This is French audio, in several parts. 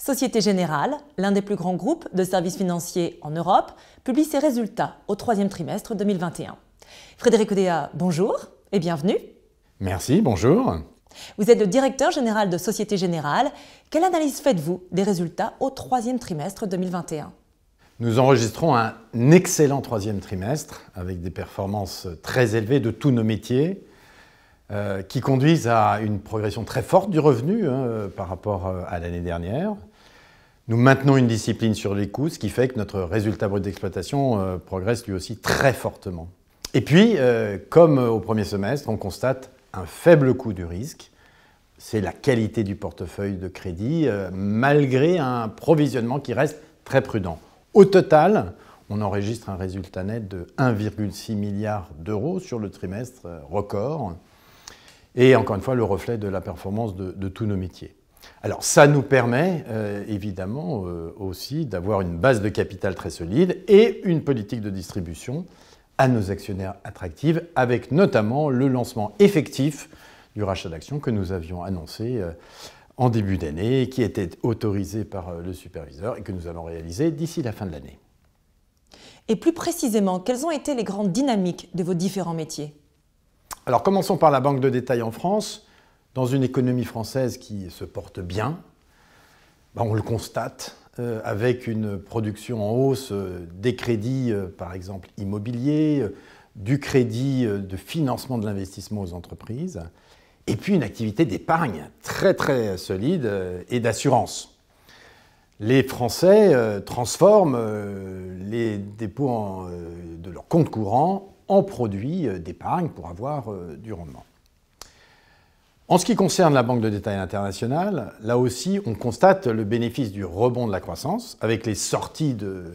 Société Générale, l'un des plus grands groupes de services financiers en Europe, publie ses résultats au troisième trimestre 2021. Frédéric Oudéa, bonjour et bienvenue. Merci, bonjour. Vous êtes le directeur général de Société Générale. Quelle analyse faites-vous des résultats au troisième trimestre 2021 Nous enregistrons un excellent troisième trimestre avec des performances très élevées de tous nos métiers euh, qui conduisent à une progression très forte du revenu hein, euh, par rapport euh, à l'année dernière. Nous maintenons une discipline sur les coûts, ce qui fait que notre résultat brut d'exploitation progresse lui aussi très fortement. Et puis, comme au premier semestre, on constate un faible coût du risque. C'est la qualité du portefeuille de crédit, malgré un provisionnement qui reste très prudent. Au total, on enregistre un résultat net de 1,6 milliard d'euros sur le trimestre record, et encore une fois le reflet de la performance de, tous nos métiers. Alors ça nous permet euh, évidemment euh, aussi d'avoir une base de capital très solide et une politique de distribution à nos actionnaires attractives, avec notamment le lancement effectif du rachat d'actions que nous avions annoncé euh, en début d'année, qui était autorisé par le superviseur et que nous allons réaliser d'ici la fin de l'année. Et plus précisément, quelles ont été les grandes dynamiques de vos différents métiers alors commençons par la banque de détail en France. Dans une économie française qui se porte bien, ben, on le constate euh, avec une production en hausse euh, des crédits, euh, par exemple immobiliers, du crédit de financement de l'investissement aux entreprises, et puis une activité d'épargne très très solide et d'assurance. Les Français transforment les dépôts de leur compte courant en produits euh, d'épargne pour avoir euh, du rendement. En ce qui concerne la banque de détail internationale, là aussi, on constate le bénéfice du rebond de la croissance avec les sorties de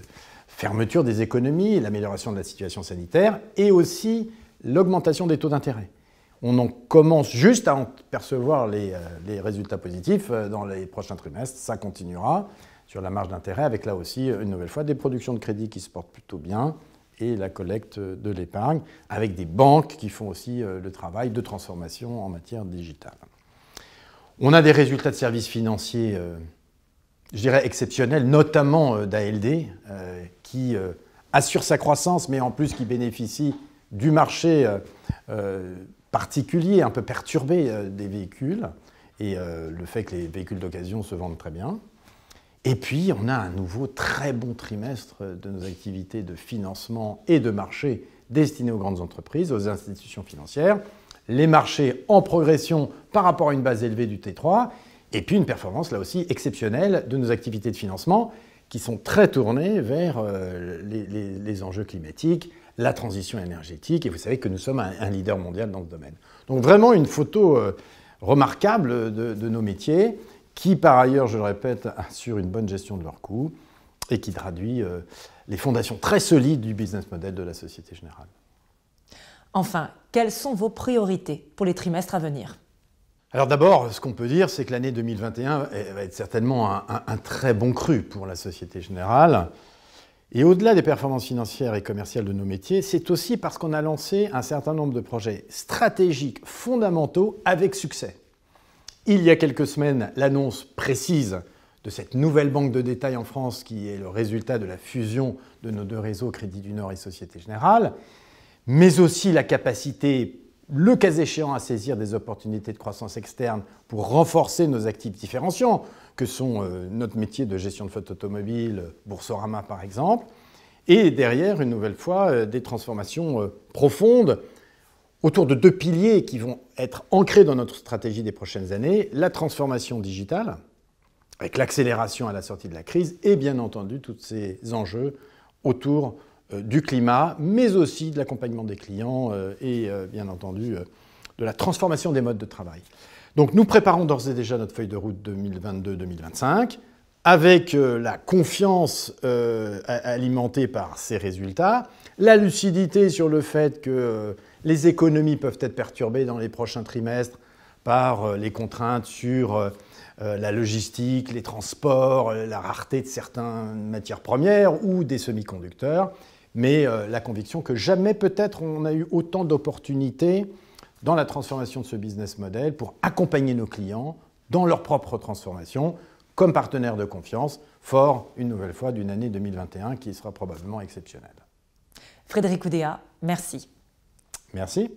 fermeture des économies, l'amélioration de la situation sanitaire et aussi l'augmentation des taux d'intérêt. On en commence juste à en percevoir les, euh, les, résultats positifs dans les prochains trimestres. Ça continuera sur la marge d'intérêt avec là aussi, une nouvelle fois, des productions de crédit qui se portent plutôt bien, et la collecte de l'épargne, avec des banques qui font aussi euh, le travail de transformation en matière digitale. On a des résultats de services financiers, euh, je dirais, exceptionnels, notamment euh, d'ALD, qui assure sa croissance, mais en plus qui bénéficie du marché particulier, un peu perturbé des véhicules, et le fait que les véhicules d'occasion se vendent très bien. Et puis, on a un nouveau très bon trimestre de nos activités de financement et de marché destinées aux grandes entreprises, aux institutions financières, les marchés en progression par rapport à une base élevée du T3, et puis une performance là aussi exceptionnelle de nos activités de financement qui sont très tournées vers euh, les, enjeux climatiques, la transition énergétique, et vous savez que nous sommes un, leader mondial dans ce domaine. Donc vraiment une photo euh, remarquable de, nos métiers qui par ailleurs, je le répète, assure une bonne gestion de leurs coûts et qui traduit euh, les fondations très solides du business model de la Société Générale. Enfin, quelles sont vos priorités pour les trimestres à venir alors d'abord, ce qu'on peut dire, c'est que l'année 2021 va être certainement un, très bon cru pour la Société Générale. Et au-delà des performances financières et commerciales de nos métiers, c'est aussi parce qu'on a lancé un certain nombre de projets stratégiques fondamentaux avec succès. Il y a quelques semaines, l'annonce précise de cette nouvelle banque de détail en France qui est le résultat de la fusion de nos deux réseaux Crédit du Nord et Société Générale, mais aussi la capacité, le cas échéant, à saisir des opportunités de croissance externe pour renforcer nos actifs différenciants, que sont euh, notre métier de gestion de faute automobile, Boursorama par exemple, et derrière, une nouvelle fois, euh, des transformations euh, profondes autour de deux piliers qui vont être ancrés dans notre stratégie des prochaines années, la transformation digitale, avec l'accélération à la sortie de la crise, et bien entendu tous ces enjeux autour euh, du climat, mais aussi de l'accompagnement des clients euh, et euh, bien entendu de la transformation des modes de travail. Donc nous préparons d'ores et déjà notre feuille de route 2022-2025 avec euh, la confiance euh, alimentée par ces résultats, la lucidité sur le fait que euh, les économies peuvent être perturbées dans les prochains trimestres par les contraintes sur la logistique, les transports, la rareté de certaines matières premières ou des semi-conducteurs, mais la conviction que jamais peut-être on a eu autant d'opportunités dans la transformation de ce business model pour accompagner nos clients dans leur propre transformation, comme partenaire de confiance, fort une nouvelle fois d'une année 2021 qui sera probablement exceptionnelle. Frédéric Oudéa, merci. Merci.